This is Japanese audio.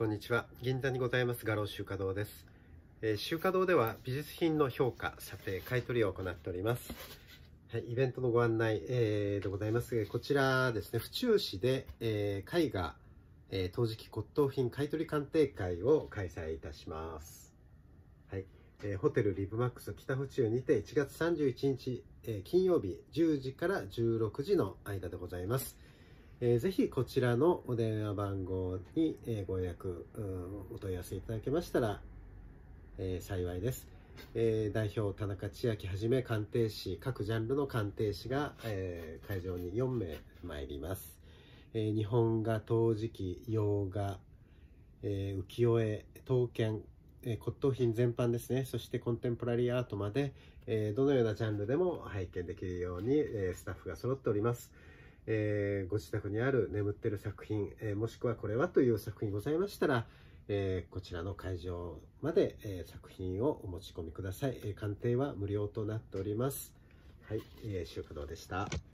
こんにちは。銀座にございます画廊集華堂です。えー、集華堂では美術品の評価、査定、買取を行っております。はい、イベントのご案内、えー、でございます。こちらですね、府中市で、えー、絵画、えー、陶磁器骨董品買取鑑定会を開催いたします。はい、えー、ホテルリブマックス北府中にて1月31日、えー、金曜日10時から16時の間でございます。えー、ぜひこちらのお電話番号に、えご予約、うん、お問い合わせいただけましたら、えー、幸いです。えー、代表田中千秋はじめ鑑定士各ジャンルの鑑定士が、えー、会場に4名参ります、えー、日本画陶磁器洋画、えー、浮世絵刀剣、え骨董品全般ですねそしてコンテンポラリーアートまで、えー、どのようなジャンルでも拝見できるように、えー、スタッフが揃っておりますえー、ご自宅にある眠ってる作品、えー、もしくはこれはという作品ございましたら、えー、こちらの会場まで、え作品をお持ち込みください、え鑑定は無料となっておりますはい、えー、修華堂でした